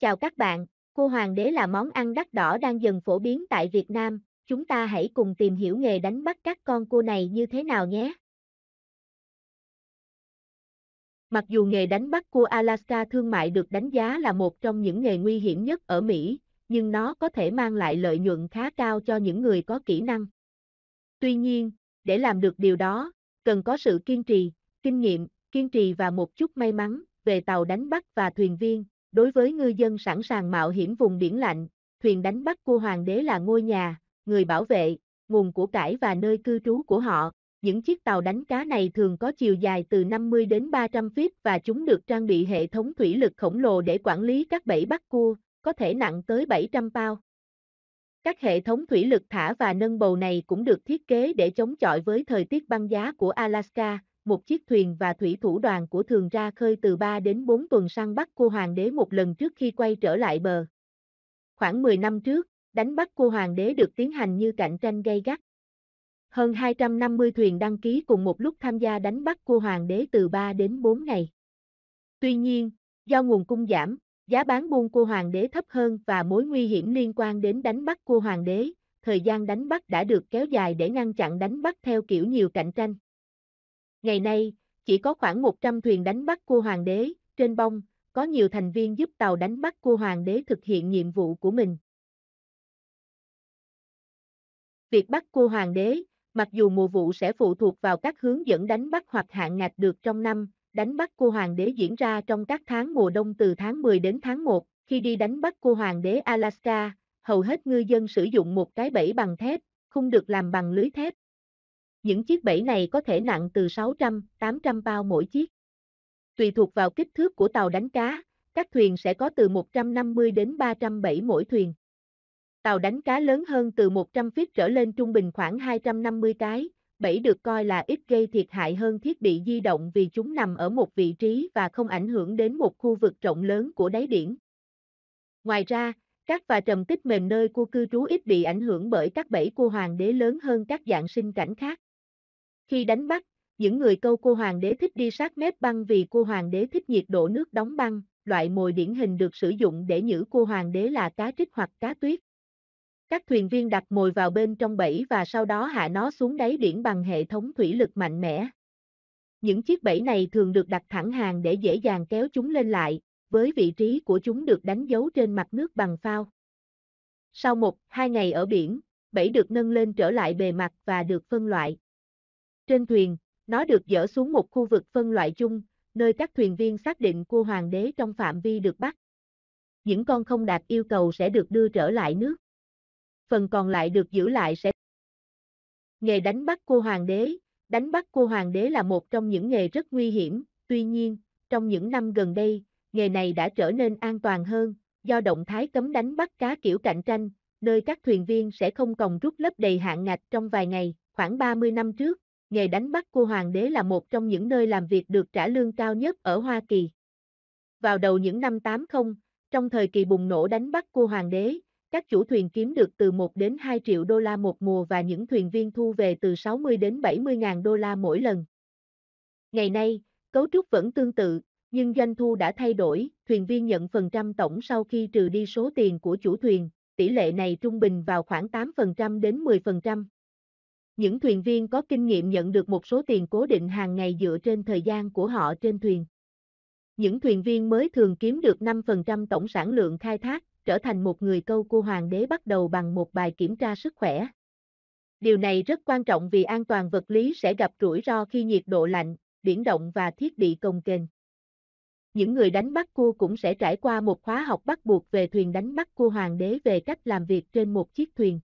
Chào các bạn, cua hoàng đế là món ăn đắt đỏ đang dần phổ biến tại Việt Nam, chúng ta hãy cùng tìm hiểu nghề đánh bắt các con cua này như thế nào nhé. Mặc dù nghề đánh bắt cua Alaska thương mại được đánh giá là một trong những nghề nguy hiểm nhất ở Mỹ, nhưng nó có thể mang lại lợi nhuận khá cao cho những người có kỹ năng. Tuy nhiên, để làm được điều đó, cần có sự kiên trì, kinh nghiệm, kiên trì và một chút may mắn về tàu đánh bắt và thuyền viên, đối với ngư dân sẵn sàng mạo hiểm vùng biển lạnh, thuyền đánh bắt của hoàng đế là ngôi nhà, người bảo vệ, nguồn của cải và nơi cư trú của họ. Những chiếc tàu đánh cá này thường có chiều dài từ 50 đến 300 feet và chúng được trang bị hệ thống thủy lực khổng lồ để quản lý các bẫy bắt cua, có thể nặng tới 700 bao. Các hệ thống thủy lực thả và nâng bầu này cũng được thiết kế để chống chọi với thời tiết băng giá của Alaska, một chiếc thuyền và thủy thủ đoàn của thường ra khơi từ 3 đến 4 tuần săn bắt cua hoàng đế một lần trước khi quay trở lại bờ. Khoảng 10 năm trước, đánh bắt cua hoàng đế được tiến hành như cạnh tranh gay gắt. Hơn 250 thuyền đăng ký cùng một lúc tham gia đánh bắt cua hoàng đế từ 3 đến 4 ngày. Tuy nhiên, do nguồn cung giảm, giá bán buôn cua hoàng đế thấp hơn và mối nguy hiểm liên quan đến đánh bắt cua hoàng đế, thời gian đánh bắt đã được kéo dài để ngăn chặn đánh bắt theo kiểu nhiều cạnh tranh. Ngày nay, chỉ có khoảng 100 thuyền đánh bắt cua hoàng đế, trên bông, có nhiều thành viên giúp tàu đánh bắt cua hoàng đế thực hiện nhiệm vụ của mình. Việc bắt cua hoàng đế, mặc dù mùa vụ sẽ phụ thuộc vào các hướng dẫn đánh bắt hoặc hạn ngạch được trong năm, đánh bắt cua hoàng đế diễn ra trong các tháng mùa đông từ tháng 10 đến tháng 1, khi đi đánh bắt cua hoàng đế Alaska, hầu hết ngư dân sử dụng một cái bẫy bằng thép, không được làm bằng lưới thép. Những chiếc bẫy này có thể nặng từ 600, 800 bao mỗi chiếc. Tùy thuộc vào kích thước của tàu đánh cá, các thuyền sẽ có từ 150 đến 300 bẫy mỗi thuyền. Tàu đánh cá lớn hơn từ 100 feet trở lên trung bình khoảng 250 cái, bẫy được coi là ít gây thiệt hại hơn thiết bị di động vì chúng nằm ở một vị trí và không ảnh hưởng đến một khu vực rộng lớn của đáy biển. Ngoài ra, các và trầm tích mềm nơi của cư trú ít bị ảnh hưởng bởi các bẫy của hoàng đế lớn hơn các dạng sinh cảnh khác. Khi đánh bắt, những người câu cô hoàng đế thích đi sát mép băng vì cô hoàng đế thích nhiệt độ nước đóng băng, loại mồi điển hình được sử dụng để nhử cô hoàng đế là cá trích hoặc cá tuyết. Các thuyền viên đặt mồi vào bên trong bẫy và sau đó hạ nó xuống đáy biển bằng hệ thống thủy lực mạnh mẽ. Những chiếc bẫy này thường được đặt thẳng hàng để dễ dàng kéo chúng lên lại, với vị trí của chúng được đánh dấu trên mặt nước bằng phao. Sau một, hai ngày ở biển, bẫy được nâng lên trở lại bề mặt và được phân loại. Trên thuyền, nó được dỡ xuống một khu vực phân loại chung, nơi các thuyền viên xác định của hoàng đế trong phạm vi được bắt. Những con không đạt yêu cầu sẽ được đưa trở lại nước. Phần còn lại được giữ lại sẽ Nghề đánh bắt của hoàng đế Đánh bắt của hoàng đế là một trong những nghề rất nguy hiểm, tuy nhiên, trong những năm gần đây, nghề này đã trở nên an toàn hơn, do động thái cấm đánh bắt cá kiểu cạnh tranh, nơi các thuyền viên sẽ không còn rút lớp đầy hạn ngạch trong vài ngày, khoảng 30 năm trước, nghề đánh bắt cua hoàng đế là một trong những nơi làm việc được trả lương cao nhất ở Hoa Kỳ. Vào đầu những năm 80, trong thời kỳ bùng nổ đánh bắt cua hoàng đế, các chủ thuyền kiếm được từ 1 đến 2 triệu đô la một mùa và những thuyền viên thu về từ 60 đến 70 ngàn đô la mỗi lần. Ngày nay, cấu trúc vẫn tương tự, nhưng doanh thu đã thay đổi, thuyền viên nhận phần trăm tổng sau khi trừ đi số tiền của chủ thuyền, tỷ lệ này trung bình vào khoảng 8% đến 10%. Những thuyền viên có kinh nghiệm nhận được một số tiền cố định hàng ngày dựa trên thời gian của họ trên thuyền. Những thuyền viên mới thường kiếm được 5% tổng sản lượng khai thác, trở thành một người câu cua hoàng đế bắt đầu bằng một bài kiểm tra sức khỏe. Điều này rất quan trọng vì an toàn vật lý sẽ gặp rủi ro khi nhiệt độ lạnh, biển động và thiết bị công kênh. Những người đánh bắt cua cũng sẽ trải qua một khóa học bắt buộc về thuyền đánh bắt cua hoàng đế về cách làm việc trên một chiếc thuyền.